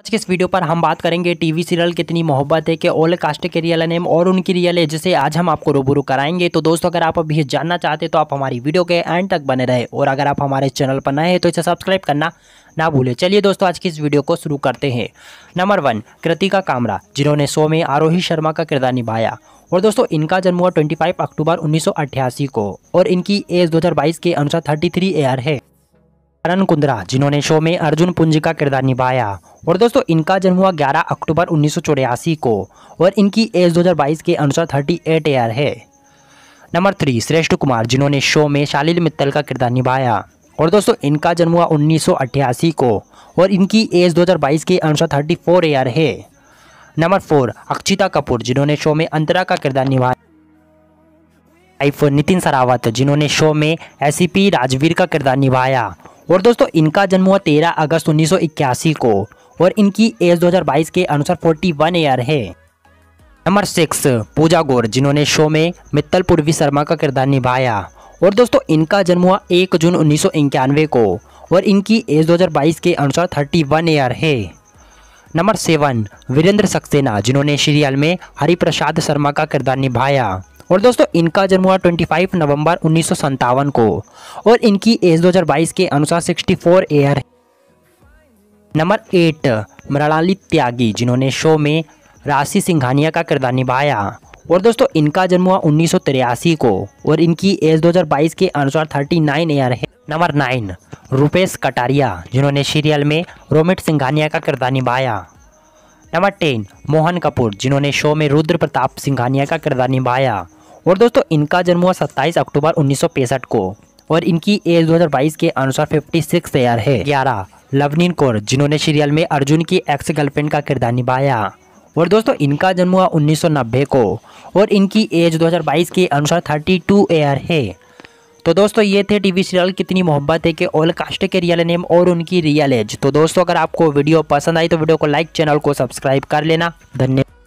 आज के इस वीडियो पर हम बात करेंगे टीवी सीरियल कितनी मोहब्बत है के ओल कास्ट के रियल नेम और उनकी रियल है जिसे आज हम आपको रूबरू कराएंगे तो दोस्तों अगर आप अभी जानना चाहते तो आप हमारी वीडियो के एंड तक बने रहे और अगर आप हमारे चैनल पर नए हैं तो इसे सब्सक्राइब करना ना भूले चलिए दोस्तों आज की इस वीडियो को शुरू करते हैं नंबर वन कृतिका कामरा जिन्होंने शो में आरोही शर्मा का किरदार निभाया और दोस्तों इनका जन्म हुआ 25 अक्टूबर 1988 को और इनकी एज 2022 के अनुसार 33 एयर है करण कुंद्रा जिन्होंने शो में अर्जुन पुंज का किरदार निभाया और दोस्तों इनका जन्म हुआ 11 अक्टूबर उन्नीस को और इनकी एज 2022 के अनुसार 38 ईयर है नंबर थ्री श्रेष्ठ कुमार जिन्होंने शो में शालील मित्तल का किरदार निभाया और दोस्तों इनका जन्म हुआ उन्नीस को और इनकी एज 2022 के अनुसार 34 ईयर है नंबर फोर अक्षिता कपूर जिन्होंने शो में अंतरा का किरदार निभाया वाइफ नितिन सरावत जिन्होंने शो में एस e राजवीर का किरदार निभाया और दोस्तों इनका जन्म हुआ 13 अगस्त उन्नीस को और इनकी एज 2022 के अनुसार 41 ईयर है नंबर सिक्स पूजा गौर जिन्होंने शो में मित्तल पूर्वी शर्मा का किरदार निभाया और दोस्तों इनका जन्म हुआ एक जून उन्नीस को और इनकी एज 2022 के अनुसार 31 ईयर है नंबर सेवन वीरेंद्र सक्सेना जिन्होंने सीरियल में हरिप्रसाद शर्मा का किरदार निभाया और दोस्तों इनका जन्म हुआ 25 नवंबर उन्नीस को और इनकी एज 2022 के अनुसार 64 ईयर है नंबर एट मृणाली त्यागी जिन्होंने शो में राशि सिंघानिया का किरदार निभाया और दोस्तों इनका जन्म हुआ उन्नीस को और इनकी एज 2022 के अनुसार 39 ईयर है नंबर नाइन रुपेश कटारिया जिन्होंने सीरियल में रोमिट सिंघानिया का किरदार निभाया नंबर टेन मोहन कपूर जिन्होंने शो में रुद्र प्रताप सिंघानिया का किरदार निभाया और दोस्तों इनका जन्म हुआ 27 अक्टूबर उन्नीस को और इनकी एज 2022 के अनुसार 56 ईयर है ग्यारह लवनीन कौर जिन्होंने सीरियल में अर्जुन की एक्स गर्लफ्रेंड का किरदार निभाया और दोस्तों इनका जन्म हुआ 1990 को और इनकी एज 2022 के अनुसार 32 एयर है तो दोस्तों ये थे टीवी सीरियल कितनी मोहब्बत है कि ऑल कास्ट के रियल नेम और उनकी रियल एज तो दोस्तों अगर आपको वीडियो पसंद आई तो वीडियो को लाइक चैनल को सब्सक्राइब कर लेना धन्यवाद